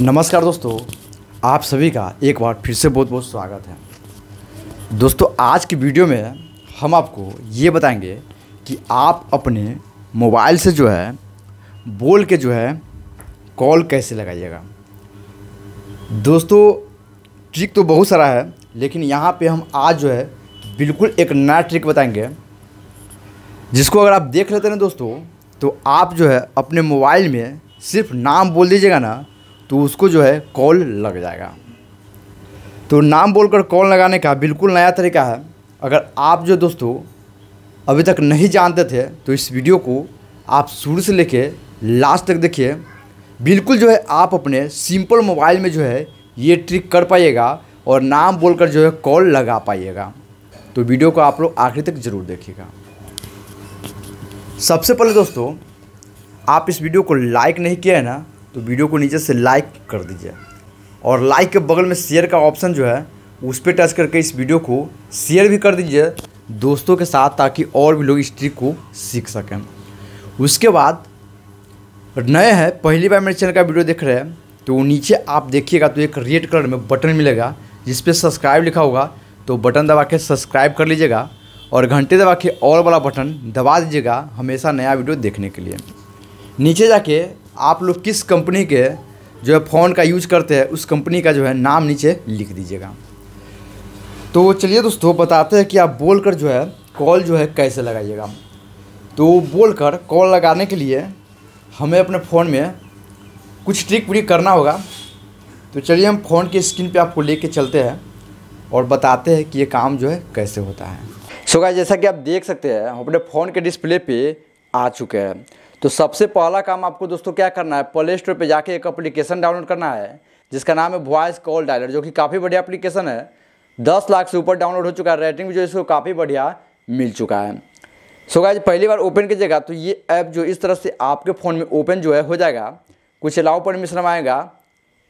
नमस्कार दोस्तों आप सभी का एक बार फिर से बहुत बहुत स्वागत है दोस्तों आज की वीडियो में हम आपको ये बताएंगे कि आप अपने मोबाइल से जो है बोल के जो है कॉल कैसे लगाइएगा दोस्तों ट्रिक तो बहुत सारा है लेकिन यहाँ पे हम आज जो है बिल्कुल एक नया ट्रिक बताएंगे जिसको अगर आप देख लेते हैं दोस्तों तो आप जो है अपने मोबाइल में सिर्फ नाम बोल दीजिएगा ना तो उसको जो है कॉल लग जाएगा तो नाम बोलकर कॉल लगाने का बिल्कुल नया तरीका है अगर आप जो दोस्तों अभी तक नहीं जानते थे तो इस वीडियो को आप शुरू से लेके लास्ट तक देखिए बिल्कुल जो है आप अपने सिंपल मोबाइल में जो है ये ट्रिक कर पाइएगा और नाम बोलकर जो है कॉल लगा पाइएगा तो वीडियो को आप लोग आखिर तक ज़रूर देखिएगा सबसे पहले दोस्तों आप इस वीडियो को लाइक नहीं किया है ना तो वीडियो को नीचे से लाइक कर दीजिए और लाइक के बगल में शेयर का ऑप्शन जो है उस पर टच करके इस वीडियो को शेयर भी कर दीजिए दोस्तों के साथ ताकि और भी लोग इस ट्रिक को सीख सकें उसके बाद नए हैं पहली बार मेरे चैनल का वीडियो देख रहे हैं तो नीचे आप देखिएगा तो एक रेड कलर में बटन मिलेगा जिस पर सब्सक्राइब लिखा होगा तो बटन दबा के सब्सक्राइब कर लीजिएगा और घंटे दबा के और वाला बटन दबा दीजिएगा हमेशा नया वीडियो देखने के लिए नीचे जाके आप लोग किस कंपनी के जो है फ़ोन का यूज करते हैं उस कंपनी का जो है नाम नीचे लिख दीजिएगा तो चलिए दोस्तों बताते हैं कि आप बोल कर जो है कॉल जो है कैसे लगाइएगा तो बोल कर कॉल लगाने के लिए हमें अपने फ़ोन में कुछ ट्रिक व्रिक करना होगा तो चलिए हम फ़ोन की स्क्रीन पे आपको लेके चलते हैं और बताते हैं कि ये काम जो है कैसे होता है सो so जैसा कि आप देख सकते हैं हम अपने फ़ोन के डिस्प्ले पे आ चुके हैं तो सबसे पहला काम आपको दोस्तों क्या करना है प्ले स्टोर पर जाके एक अप्लीकेशन डाउनलोड करना है जिसका नाम है वॉइस कॉल डायलर जो कि काफ़ी बढ़िया अप्लीकेशन है दस लाख से ऊपर डाउनलोड हो चुका है रेटिंग भी जो इसको काफ़ी बढ़िया मिल चुका है सो सोगा पहली बार ओपन कीजिएगा तो ये ऐप जो इस तरह से आपके फ़ोन में ओपन जो है हो जाएगा कुछ अलाउ परमिशन आएगा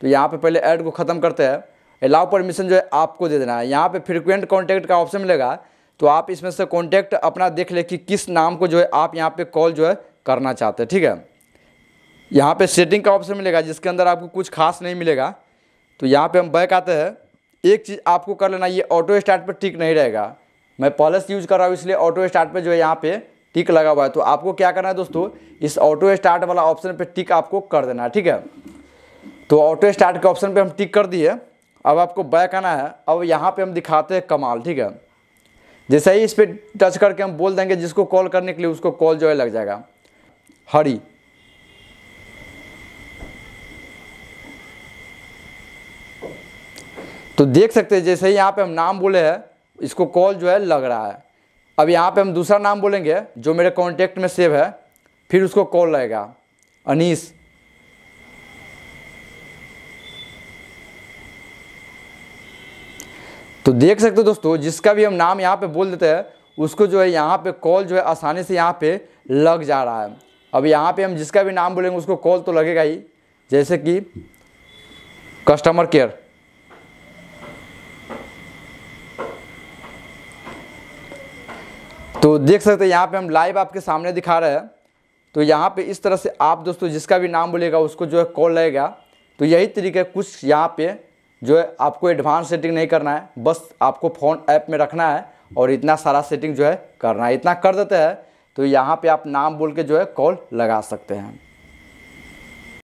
तो यहाँ पे पहले ऐड को ख़त्म करते हैं अलाउ परमिशन जो है आपको दे देना है यहाँ पे फ्रिक्वेंट कॉन्टैक्ट का ऑप्शन मिलेगा तो आप इसमें से कॉन्टैक्ट अपना देख ले कि किस नाम को जो है आप यहाँ पर कॉल जो है करना चाहते हैं ठीक है यहाँ पे सेटिंग का ऑप्शन मिलेगा जिसके अंदर आपको कुछ खास नहीं मिलेगा तो यहाँ पे हम बैक आते हैं एक चीज़ आपको कर लेना ये ऑटो स्टार्ट पर टिक नहीं रहेगा मैं पहले से यूज़ कर रहा हूँ इसलिए ऑटो स्टार्ट पर जो है यहाँ पर टिक लगा हुआ है तो आपको क्या करना है दोस्तों इस ऑटो स्टार्ट वाला ऑप्शन पर टिक आपको कर देना है ठीक है तो ऑटो स्टार्ट के ऑप्शन पर हम टिक कर दिए अब आपको बैक आना है अब यहाँ पर हम दिखाते हैं कमाल ठीक है जैसे ही इस पर टच करके हम बोल देंगे जिसको कॉल करने के लिए उसको कॉल जो है लग जाएगा हरि तो देख सकते हैं जैसे ही यहाँ पे हम नाम बोले हैं इसको कॉल जो है लग रहा है अब यहाँ पे हम दूसरा नाम बोलेंगे जो मेरे कॉन्टेक्ट में सेव है फिर उसको कॉल लगेगा अनीस तो देख सकते हो दोस्तों जिसका भी हम नाम यहाँ पे बोल देते हैं उसको जो है यहाँ पे कॉल जो है आसानी से यहाँ पे लग जा रहा है अब यहाँ पे हम जिसका भी नाम बोलेंगे उसको कॉल तो लगेगा ही जैसे कि कस्टमर केयर तो देख सकते हैं यहाँ पे हम लाइव आपके सामने दिखा रहे हैं तो यहाँ पे इस तरह से आप दोस्तों जिसका भी नाम बोलेगा उसको जो है कॉल लगेगा तो यही तरीके कुछ यहाँ पे जो है आपको एडवांस सेटिंग नहीं करना है बस आपको फ़ोन ऐप में रखना है और इतना सारा सेटिंग जो है करना है इतना कर देते हैं तो यहाँ पे आप नाम बोल के जो है कॉल लगा सकते हैं